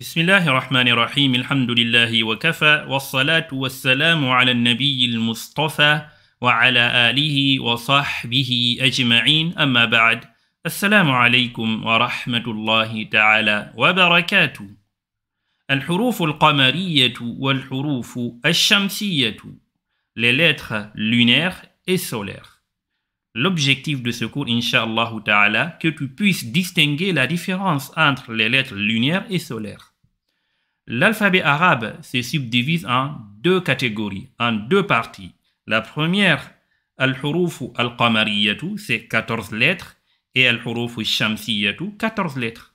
بسم الله الرحمن الرحيم الحمد لله وكفى والصلاة والسلام على النبي المصطفى وعلى آله وصحبه أجمعين أما بعد السلام عليكم ورحمة الله تعالى وبركاته الحروف القمرية والحروف الشمسية les lettres lunaires et solaires L'objectif de ce cours, Inch'Allah Ta'ala, que tu puisses distinguer la différence entre les lettres lunaires et solaires. L'alphabet arabe se subdivise en deux catégories, en deux parties. La première, Al-Hurufu Al-Qamariyatu, c'est 14 lettres, et Al-Hurufu Shamsiyatu, 14 lettres.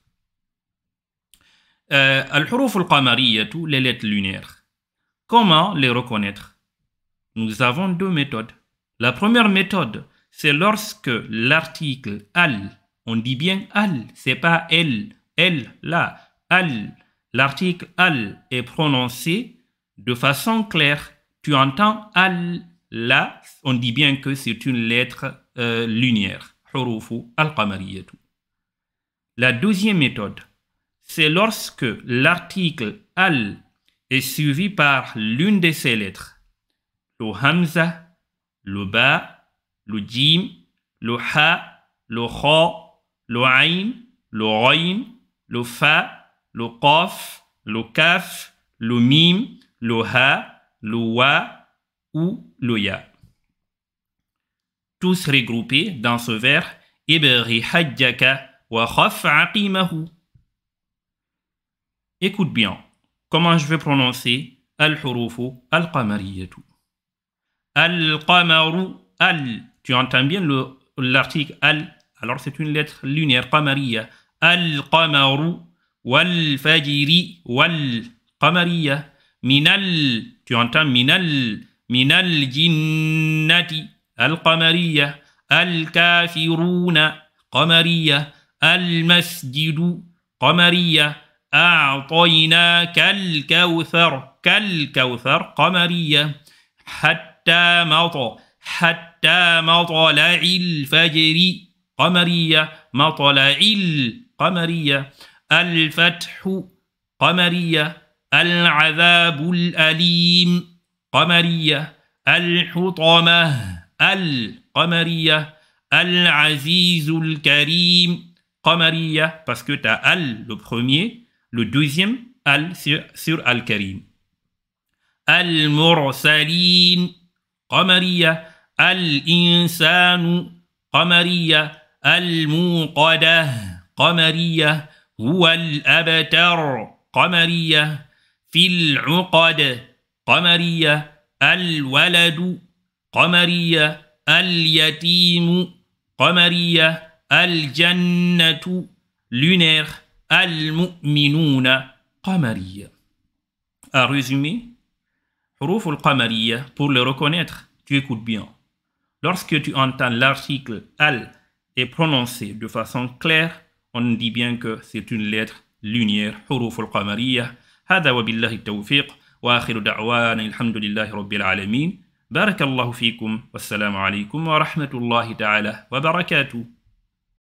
Euh, Al-Hurufu Al-Qamariyatu, les lettres lunaires. Comment les reconnaître Nous avons deux méthodes. La première méthode, c'est lorsque l'article al, on dit bien al, c'est pas elle, elle, là, al, l'article al est prononcé de façon claire. Tu entends al, là, on dit bien que c'est une lettre lunaire. « lunaire. al La deuxième méthode, c'est lorsque l'article al est suivi par l'une de ces lettres, le hamza, le ba le jim, le ha, le kha, le ain, le ghayn, le fa, le qaf, le kaf, le mim, le ha, le wa ou le ya. Tous regroupés dans ce vers, Ibri wa Écoute bien comment je vais prononcer al-hurufu al-qamariyatu. Al-qamaru al Tu entends bien l'article al. Alors c'est une lettre lunaire, qamariya. Al-qamaru wal-fajiri wal-qamariya. Minal. Tu entends minal. Minal jinnati al-qamariya. Al-kafiruna qamariya. Al-masjidu قمرية qamariya. اعطيناك الكوثر كالكوثر قمرية حتى مطر حتى مطلع الفجر قمرية مطلع القمرية الفتح قمرية العذاب الأليم قمرية الحطمة القمرية العزيز الكريم قمرية باسكو تا ال لو بروميي لو دوزيام ال سور al sur, المرسلين قمرية الإنسان قمرية الموقدة قمرية هو الأبتر قمرية في العقد قمرية الولد قمرية اليتيم قمرية الجنة لونير المؤمنون قمرية أرزمي حروف القمرية pour le reconnaître, tu écoutes bien. Lorsque tu entends l'article al est prononcé de façon claire, on dit bien que c'est une lettre lunaire, حروف القمرية هذا وبالله التوفيق وآخر دعوانا الحمد لله رب العالمين بارك الله فيكم والسلام عليكم ورحمة الله تعالى وبركاته